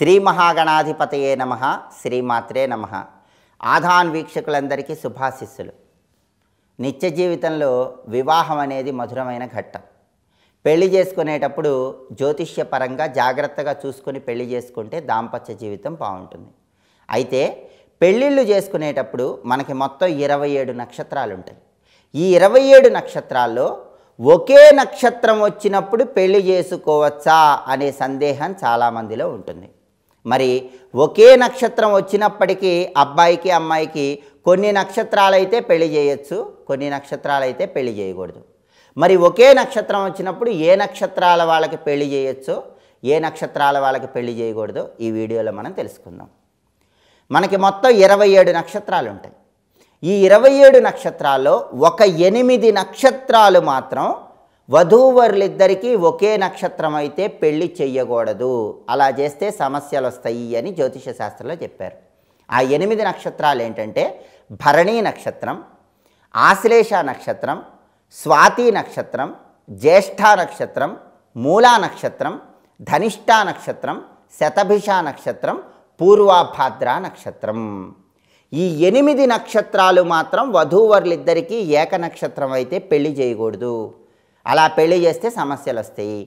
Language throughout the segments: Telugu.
శ్రీ మహాగణాధిపతయే నమ శ్రీమాత్రే నమ ఆధాన్ వీక్షకులందరికీ శుభాశిస్సులు నిత్య జీవితంలో వివాహం అనేది మధురమైన ఘట్టం పెళ్లి చేసుకునేటప్పుడు జ్యోతిష్యపరంగా జాగ్రత్తగా చూసుకుని పెళ్లి చేసుకుంటే దాంపత్య జీవితం బాగుంటుంది అయితే పెళ్ళిళ్ళు చేసుకునేటప్పుడు మనకి మొత్తం ఇరవై ఏడు నక్షత్రాలు ఉంటాయి ఈ ఇరవై ఏడు నక్షత్రాల్లో ఒకే నక్షత్రం వచ్చినప్పుడు పెళ్లి చేసుకోవచ్చా అనే సందేహం చాలామందిలో ఉంటుంది మరి ఒకే నక్షత్రం వచ్చినప్పటికీ అబ్బాయికి అమ్మాయికి కొన్ని నక్షత్రాలైతే పెళ్లి చేయొచ్చు కొన్ని నక్షత్రాలైతే పెళ్లి చేయకూడదు మరి ఒకే నక్షత్రం వచ్చినప్పుడు ఏ నక్షత్రాల వాళ్ళకి పెళ్లి చేయొచ్చో ఏ నక్షత్రాల వాళ్ళకి పెళ్లి చేయకూడదో ఈ వీడియోలో మనం తెలుసుకుందాం మనకి మొత్తం ఇరవై ఏడు నక్షత్రాలు ఉంటాయి ఈ ఇరవై ఏడు నక్షత్రాల్లో ఒక ఎనిమిది నక్షత్రాలు మాత్రం వధూవరులిద్దరికీ ఒకే నక్షత్రం అయితే పెళ్లి చెయ్యకూడదు అలా చేస్తే సమస్యలు వస్తాయి అని జ్యోతిష శాస్త్రంలో చెప్పారు ఆ ఎనిమిది నక్షత్రాలు ఏంటంటే భరణీ నక్షత్రం ఆశ్లేష నక్షత్రం స్వాతి నక్షత్రం జ్యేష్ఠ నక్షత్రం మూలా నక్షత్రం ధనిష్ట నక్షత్రం శతభిష నక్షత్రం పూర్వాభాద్ర నక్షత్రం ఈ ఎనిమిది నక్షత్రాలు మాత్రం వధూవరులిద్దరికీ ఏక నక్షత్రం అయితే పెళ్లి చేయకూడదు అలా పెళ్లి చేస్తే సమస్యలు వస్తాయి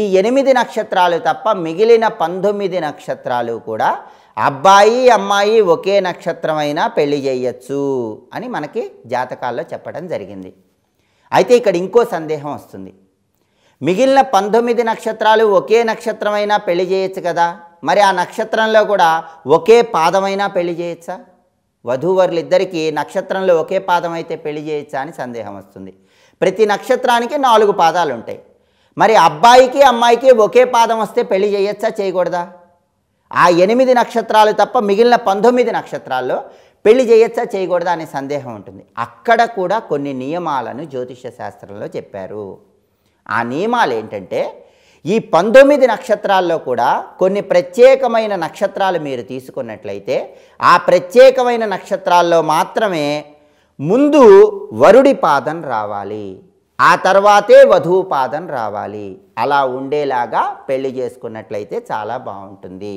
ఈ ఎనిమిది నక్షత్రాలు తప్ప మిగిలిన పంతొమ్మిది నక్షత్రాలు కూడా అబ్బాయి అమ్మాయి ఒకే నక్షత్రమైనా పెళ్లి చేయొచ్చు అని మనకి జాతకాల్లో చెప్పడం జరిగింది అయితే ఇక్కడ ఇంకో సందేహం వస్తుంది మిగిలిన పంతొమ్మిది నక్షత్రాలు ఒకే నక్షత్రమైనా పెళ్లి చేయొచ్చు కదా మరి ఆ నక్షత్రంలో కూడా ఒకే పాదమైనా పెళ్లి చేయొచ్చా వధూవరులిద్దరికీ నక్షత్రంలో ఒకే పాదం అయితే పెళ్లి చేయొచ్చా అని సందేహం వస్తుంది ప్రతి నక్షత్రానికి నాలుగు పాదాలు ఉంటాయి మరి అబ్బాయికి అమ్మాయికి ఒకే పాదం వస్తే పెళ్లి చేయొచ్చా చేయకూడదా ఆ ఎనిమిది నక్షత్రాలు తప్ప మిగిలిన పంతొమ్మిది నక్షత్రాల్లో పెళ్లి చేయొచ్చా చేయకూడదా అనే సందేహం ఉంటుంది అక్కడ కూడా కొన్ని నియమాలను జ్యోతిష శాస్త్రంలో చెప్పారు ఆ నియమాలు ఏంటంటే ఈ పంతొమ్మిది నక్షత్రాల్లో కూడా కొన్ని ప్రత్యేకమైన నక్షత్రాలు మీరు తీసుకున్నట్లయితే ఆ ప్రత్యేకమైన నక్షత్రాల్లో మాత్రమే ముందు వరుడి పాదం రావాలి ఆ తర్వాతే వధువు పాదం రావాలి అలా ఉండేలాగా పెళ్లి చేసుకున్నట్లయితే చాలా బాగుంటుంది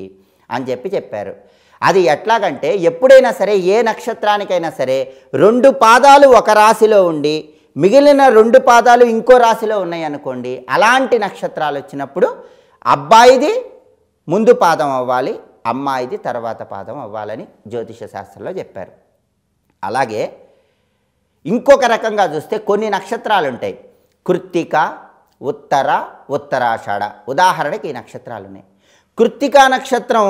అని చెప్పి చెప్పారు అది ఎట్లాగంటే ఎప్పుడైనా సరే ఏ నక్షత్రానికైనా సరే రెండు పాదాలు ఒక రాశిలో ఉండి మిగిలిన రెండు పాదాలు ఇంకో రాశిలో ఉన్నాయనుకోండి అలాంటి నక్షత్రాలు వచ్చినప్పుడు అబ్బాయిది ముందు పాదం అవ్వాలి అమ్మాయిది తర్వాత పాదం అవ్వాలని జ్యోతిష శాస్త్రంలో చెప్పారు అలాగే ఇంకొక రకంగా చూస్తే కొన్ని నక్షత్రాలు ఉంటాయి కృత్తిక ఉత్తర ఉత్తరాషాఢ ఉదాహరణకి ఈ నక్షత్రాలు ఉన్నాయి కృత్తికా నక్షత్రం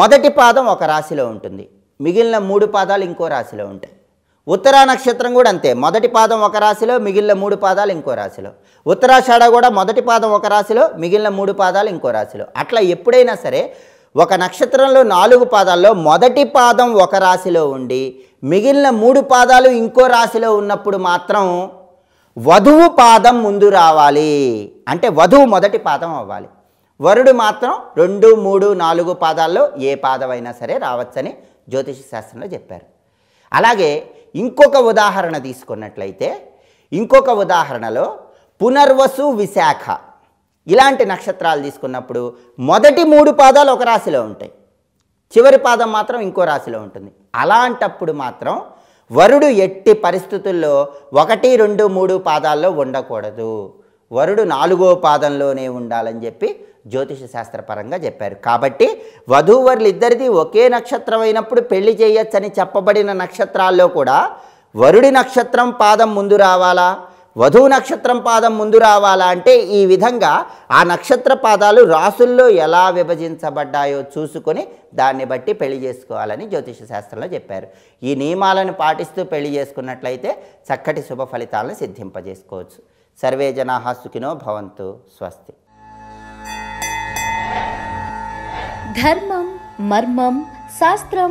మొదటి పాదం ఒక రాశిలో ఉంటుంది మిగిలిన మూడు పాదాలు ఇంకో రాశిలో ఉంటాయి ఉత్తరా నక్షత్రం కూడా అంతే మొదటి పాదం ఒక రాశిలో మిగిలిన మూడు పాదాలు ఇంకో రాశిలో ఉత్తరాషాఢ కూడా మొదటి పాదం ఒక రాశిలో మిగిలిన మూడు పాదాలు ఇంకో రాశిలో అట్లా ఎప్పుడైనా సరే ఒక నక్షత్రంలో నాలుగు పాదాల్లో మొదటి పాదం ఒక రాశిలో ఉండి మిగిలిన మూడు పాదాలు ఇంకో రాశిలో ఉన్నప్పుడు మాత్రం వధువు పాదం ముందు రావాలి అంటే వధువు మొదటి పాదం అవ్వాలి వరుడు మాత్రం రెండు మూడు నాలుగు పాదాల్లో ఏ పాదమైనా సరే రావచ్చని జ్యోతిష శాస్త్రంలో చెప్పారు అలాగే ఇంకొక ఉదాహరణ తీసుకున్నట్లయితే ఇంకొక ఉదాహరణలో పునర్వసు విశాఖ ఇలాంటి నక్షత్రాలు తీసుకున్నప్పుడు మొదటి మూడు పాదాలు ఒక రాశిలో ఉంటాయి చివరి పాదం మాత్రం ఇంకో రాశిలో ఉంటుంది అలాంటప్పుడు మాత్రం వరుడు ఎట్టి పరిస్థితుల్లో ఒకటి రెండు మూడు పాదాల్లో ఉండకూడదు వరుడు నాలుగో పాదంలోనే ఉండాలని చెప్పి జ్యోతిష శాస్త్రపరంగా చెప్పారు కాబట్టి వధూవరులు ఇద్దరిది ఒకే నక్షత్రం అయినప్పుడు పెళ్లి చేయొచ్చని చెప్పబడిన నక్షత్రాల్లో కూడా వరుడి నక్షత్రం పాదం ముందు రావాలా వధువు నక్షత్రం పాదం ముందు రావాలా అంటే ఈ విధంగా ఆ నక్షత్ర పాదాలు రాసుల్లో ఎలా విభజించబడ్డాయో చూసుకొని దాన్ని బట్టి పెళ్లి చేసుకోవాలని జ్యోతిష శాస్త్రంలో చెప్పారు ఈ నియమాలను పాటిస్తూ పెళ్లి చేసుకున్నట్లయితే చక్కటి శుభ ఫలితాలను సిద్ధింపజేసుకోవచ్చు సర్వే జనా సుఖినో భవంతు స్వస్తి ధర్మం మర్మం శాస్త్రం